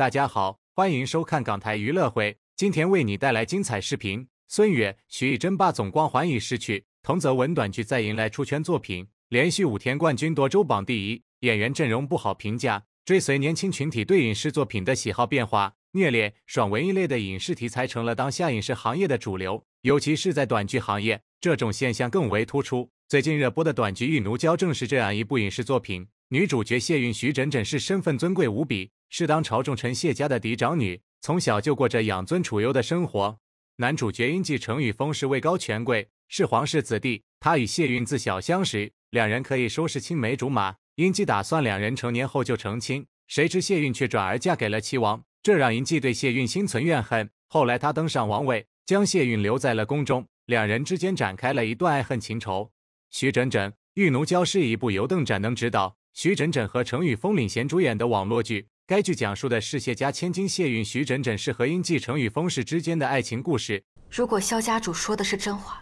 大家好，欢迎收看港台娱乐会，今天为你带来精彩视频。孙悦、徐艺珍霸总光环已失去，童泽文短剧再迎来出圈作品，连续五天冠军夺周榜第一。演员阵容不好评价，追随年轻群体对影视作品的喜好变化。虐恋、爽文艺类的影视题材成了当下影视行业的主流，尤其是在短剧行业，这种现象更为突出。最近热播的短剧《玉奴娇》正是这样一部影视作品。女主角谢韵、徐真真是身份尊贵无比。是当朝重臣谢家的嫡长女，从小就过着养尊处优的生活。男主角英纪程宇峰是位高权贵，是皇室子弟。他与谢运自小相识，两人可以说是青梅竹马。英纪打算两人成年后就成亲，谁知谢运却转而嫁给了齐王，这让英纪对谢运心存怨恨。后来他登上王位，将谢运留在了宫中，两人之间展开了一段爱恨情仇。徐真真，玉奴娇》是一部由邓展能执导，徐真真和程宇峰领衔主演的网络剧。该剧讲述的是谢家千金谢韵、徐枕枕是和英继承与风氏之间的爱情故事。如果萧家主说的是真话，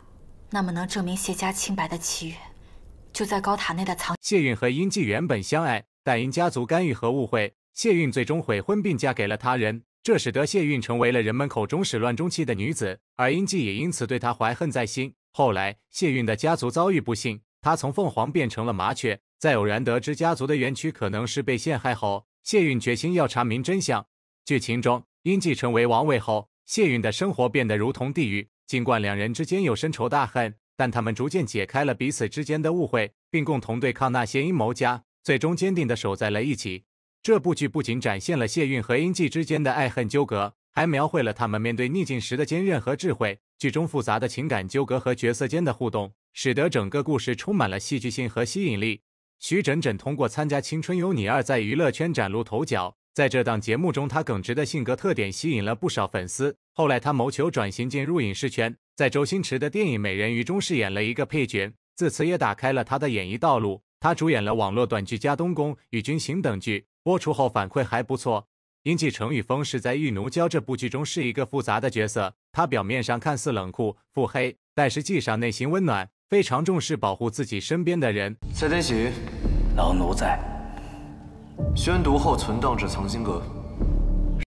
那么能证明谢家清白的奇遇，就在高塔内的藏。谢韵和英继原本相爱，但因家族干预和误会，谢韵最终悔婚并嫁给了他人，这使得谢韵成为了人们口中始乱终弃的女子，而英继也因此对她怀恨在心。后来，谢韵的家族遭遇不幸，她从凤凰变成了麻雀。在偶然得知家族的园区可能是被陷害后，谢允决心要查明真相。剧情中，英继成为王位后，谢允的生活变得如同地狱。尽管两人之间有深仇大恨，但他们逐渐解开了彼此之间的误会，并共同对抗那些阴谋家，最终坚定地守在了一起。这部剧不仅展现了谢允和英继之间的爱恨纠葛，还描绘了他们面对逆境时的坚韧和智慧。剧中复杂的情感纠葛和角色间的互动，使得整个故事充满了戏剧性和吸引力。徐整整通过参加《青春有你二》在娱乐圈崭露头角，在这档节目中，他耿直的性格特点吸引了不少粉丝。后来，他谋求转型进入影视圈，在周星驰的电影《美人鱼》中饰演了一个配角，自此也打开了他的演艺道路。他主演了网络短剧《家东宫》《与君行》等剧，播出后反馈还不错。因继程雨峰是在《玉奴娇》这部剧中是一个复杂的角色，他表面上看似冷酷腹黑，但实际上内心温暖。非常重视保护自己身边的人。蔡天喜，老奴在。宣读后存档至藏经阁。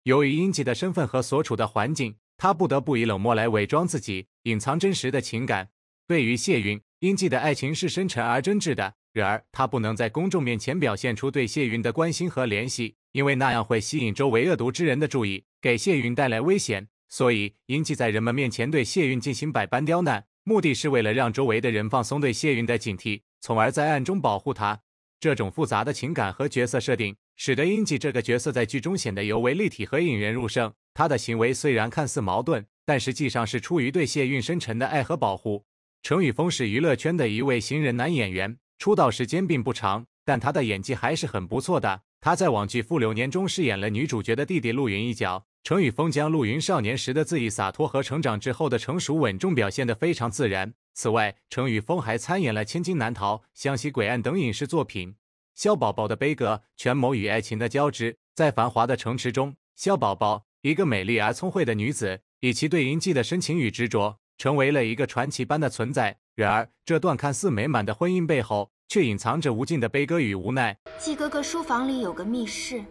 由于英纪的身份和所处的环境，他不得不以冷漠来伪装自己，隐藏真实的情感。对于谢云，英季的爱情是深沉而真挚的。然而，他不能在公众面前表现出对谢云的关心和怜惜，因为那样会吸引周围恶毒之人的注意，给谢云带来危险。所以，英季在人们面前对谢云进行百般刁难。目的是为了让周围的人放松对谢云的警惕，从而在暗中保护他。这种复杂的情感和角色设定，使得英季这个角色在剧中显得尤为立体和引人入胜。他的行为虽然看似矛盾，但实际上是出于对谢云深沉的爱和保护。程雨峰是娱乐圈的一位新人男演员，出道时间并不长，但他的演技还是很不错的。他在网剧《傅流年》中饰演了女主角的弟弟陆云一角。程宇峰将陆云少年时的恣意洒脱和成长之后的成熟稳重表现得非常自然。此外，程宇峰还参演了《千金难逃》《湘西诡案》等影视作品。肖宝宝的悲歌、权谋与爱情的交织，在繁华的城池中，肖宝宝一个美丽而聪慧的女子，以其对银记的深情与执着，成为了一个传奇般的存在。然而，这段看似美满的婚姻背后，却隐藏着无尽的悲歌与无奈。季哥哥书房里有个密室，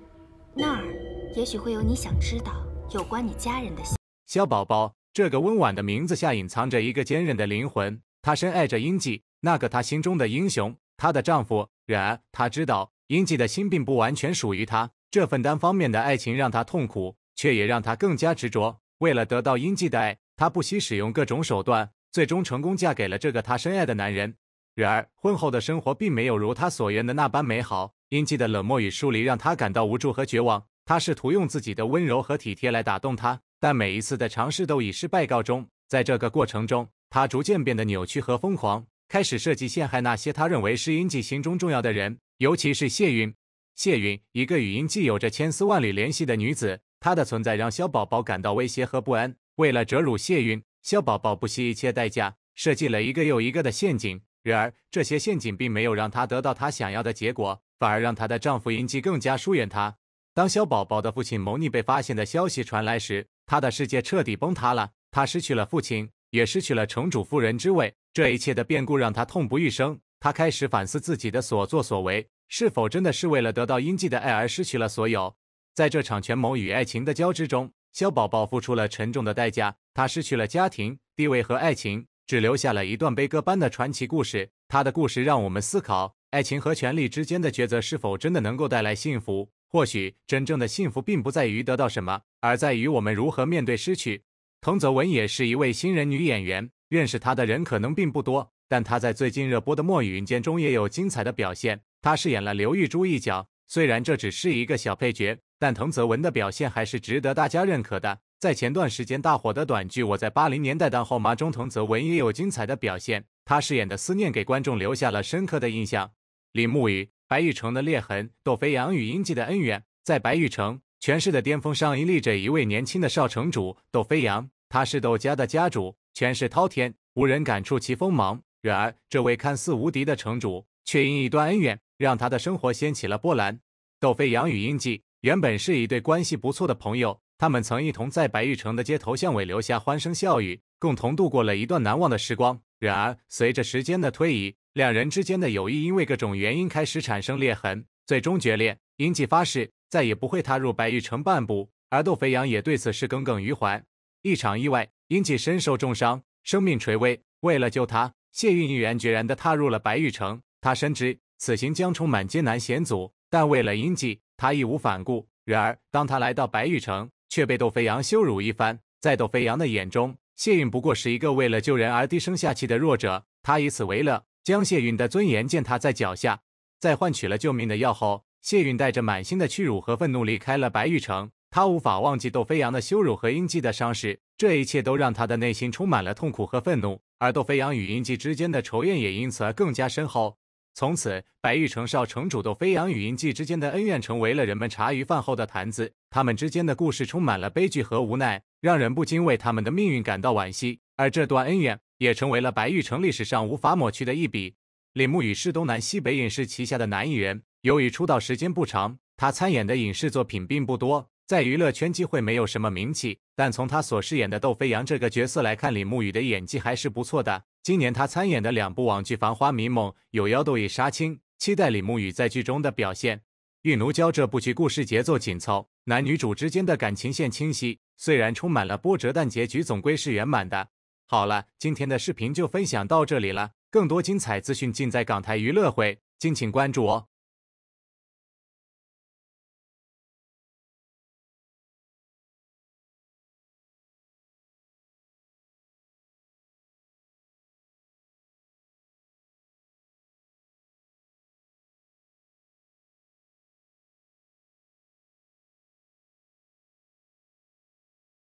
那儿。也许会有你想知道有关你家人的。肖宝宝，这个温婉的名字下隐藏着一个坚韧的灵魂。她深爱着英纪，那个她心中的英雄，她的丈夫。然而，她知道英纪的心并不完全属于她。这份单方面的爱情让她痛苦，却也让她更加执着。为了得到英纪的爱，她不惜使用各种手段，最终成功嫁给了这个她深爱的男人。然而，婚后的生活并没有如她所愿的那般美好。英纪的冷漠与疏离让她感到无助和绝望。他试图用自己的温柔和体贴来打动她，但每一次的尝试都以失败告终。在这个过程中，她逐渐变得扭曲和疯狂，开始设计陷害那些他认为是英纪心中重要的人，尤其是谢云。谢云，一个与英纪有着千丝万缕联系的女子，她的存在让肖宝宝感到威胁和不安。为了折辱谢云，肖宝宝不惜一切代价，设计了一个又一个的陷阱。然而，这些陷阱并没有让她得到她想要的结果，反而让她的丈夫英纪更加疏远她。当肖宝宝的父亲谋逆被发现的消息传来时，他的世界彻底崩塌了。他失去了父亲，也失去了城主夫人之位。这一切的变故让他痛不欲生。他开始反思自己的所作所为，是否真的是为了得到英季的爱而失去了所有。在这场权谋与爱情的交织中，肖宝宝付出了沉重的代价。他失去了家庭、地位和爱情，只留下了一段悲歌般的传奇故事。他的故事让我们思考：爱情和权力之间的抉择，是否真的能够带来幸福？或许真正的幸福并不在于得到什么，而在于我们如何面对失去。童泽文也是一位新人女演员，认识她的人可能并不多，但她在最近热播的《墨雨云间》中也有精彩的表现。她饰演了刘玉珠一角，虽然这只是一个小配角，但童泽文的表现还是值得大家认可的。在前段时间大火的短剧《我在八零年代当后妈》中，童泽文也有精彩的表现，她饰演的思念给观众留下了深刻的印象。李慕雨。白玉城的裂痕，窦飞扬与英记的恩怨，在白玉城权势的巅峰上屹立着一位年轻的少城主窦飞扬，他是窦家的家主，权势滔天，无人敢触其锋芒。然而，这位看似无敌的城主，却因一段恩怨，让他的生活掀起了波澜。窦飞扬与英记原本是一对关系不错的朋友，他们曾一同在白玉城的街头巷尾留下欢声笑语，共同度过了一段难忘的时光。然而，随着时间的推移，两人之间的友谊因为各种原因开始产生裂痕，最终决裂。英季发誓再也不会踏入白玉城半步，而窦肥羊也对此事耿耿于怀。一场意外，英季身受重伤，生命垂危。为了救他，谢运毅然决然地踏入了白玉城。他深知此行将充满艰难险阻，但为了英季，他义无反顾。然而，当他来到白玉城，却被窦飞扬羞辱一番。在窦飞扬的眼中，谢运不过是一个为了救人而低声下气的弱者，他以此为乐。将谢允的尊严践踏在脚下，在换取了救命的药后，谢允带着满心的屈辱和愤怒离开了白玉城。他无法忘记窦飞扬的羞辱和英姬的伤势，这一切都让他的内心充满了痛苦和愤怒。而窦飞扬与英姬之间的仇怨也因此而更加深厚。从此，白玉城少城主窦飞扬与英姬之间的恩怨成为了人们茶余饭后的谈资。他们之间的故事充满了悲剧和无奈，让人不禁为他们的命运感到惋惜。而这段恩怨。也成为了白玉城历史上无法抹去的一笔。李沐雨是东南西北影视旗下的男演员，由于出道时间不长，他参演的影视作品并不多，在娱乐圈机会没有什么名气。但从他所饰演的窦飞扬这个角色来看，李沐雨的演技还是不错的。今年他参演的两部网剧《繁花迷梦》《有妖》斗与杀青，期待李沐雨在剧中的表现。《玉奴娇》这部剧故事节奏紧凑，男女主之间的感情线清晰，虽然充满了波折，但结局总归是圆满的。好了，今天的视频就分享到这里了。更多精彩资讯尽在港台娱乐会，敬请关注哦。